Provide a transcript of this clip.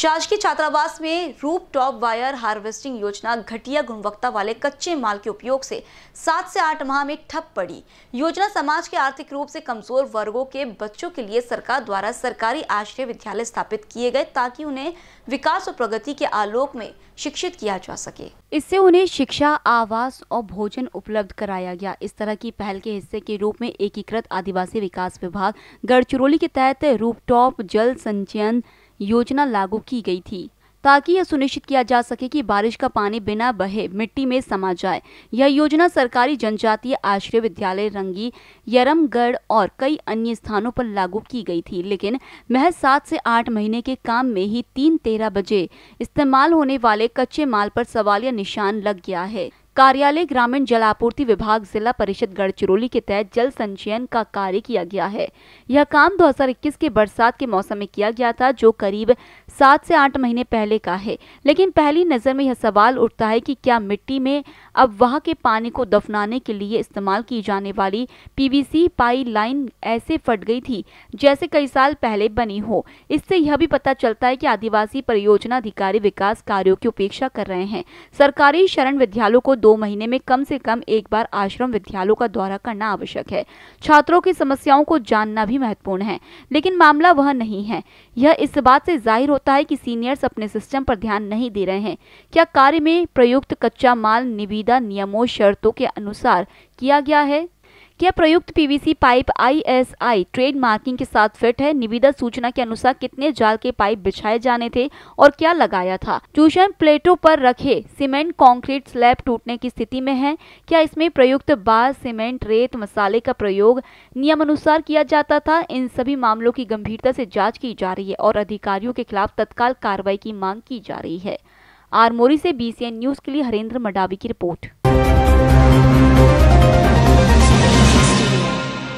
शासकीय छात्रावास में रूप टॉप वायर हार्वेस्टिंग योजना घटिया गुणवत्ता वाले कच्चे माल के उपयोग से सात से आठ माह में ठप पड़ी योजना समाज के आर्थिक रूप से कमजोर वर्गों के बच्चों के लिए सरकार द्वारा सरकारी आश्रय विद्यालय स्थापित किए गए ताकि उन्हें विकास और प्रगति के आलोक में शिक्षित किया जा सके इससे उन्हें शिक्षा आवास और भोजन उपलब्ध कराया गया इस तरह की पहल के हिस्से के रूप में एकीकृत आदिवासी विकास विभाग गढ़चिरौली के तहत रूपटॉप जल संचयन योजना लागू की गई थी ताकि यह सुनिश्चित किया जा सके कि बारिश का पानी बिना बहे मिट्टी में समा जाए यह योजना सरकारी जनजातीय आश्रय विद्यालय रंगी यरमगढ़ और कई अन्य स्थानों पर लागू की गई थी लेकिन महज सात से आठ महीने के काम में ही तीन तेरह बजे इस्तेमाल होने वाले कच्चे माल पर सवालिया निशान लग गया है कार्यालय ग्रामीण जलापूर्ति विभाग जिला परिषद गढ़चिरौली के तहत जल संचयन का कार्य किया गया है यह काम 2021 के बरसात के मौसम में किया गया था जो करीब सात से आठ महीने पहले का है लेकिन पहली नज़र में यह सवाल उठता है कि क्या मिट्टी में अब वहाँ के पानी को दफनाने के लिए इस्तेमाल की जाने वाली पीवीसी पाई लाइन ऐसे फट गई थी जैसे कई साल पहले बनी हो इससे यह भी पता चलता है की आदिवासी परियोजना अधिकारी विकास कार्यो की उपेक्षा कर रहे हैं सरकारी शरण विद्यालयों को दो दो महीने में कम से कम एक बार आश्रम विद्यालयों का दौरा करना आवश्यक है छात्रों की समस्याओं को जानना भी महत्वपूर्ण है लेकिन मामला वह नहीं है यह इस बात से जाहिर होता है कि सीनियर्स अपने सिस्टम पर ध्यान नहीं दे रहे हैं क्या कार्य में प्रयुक्त कच्चा माल निविदा नियमों शर्तों के अनुसार किया गया है क्या प्रयुक्त PVC pipe ISI trade marking के साथ फिट है निविदा सूचना के अनुसार कितने जाल के पाइप बिछाए जाने थे और क्या लगाया था ट्यूशन प्लेटों पर रखे सीमेंट कंक्रीट स्लैब टूटने की स्थिति में है क्या इसमें प्रयुक्त बार सीमेंट रेत मसाले का प्रयोग नियमानुसार किया जाता था इन सभी मामलों की गंभीरता से जाँच की जा रही है और अधिकारियों के खिलाफ तत्काल कार्रवाई की मांग की जा रही है आरमोरी से बीसीएन न्यूज के लिए हरेंद्र मडावी की रिपोर्ट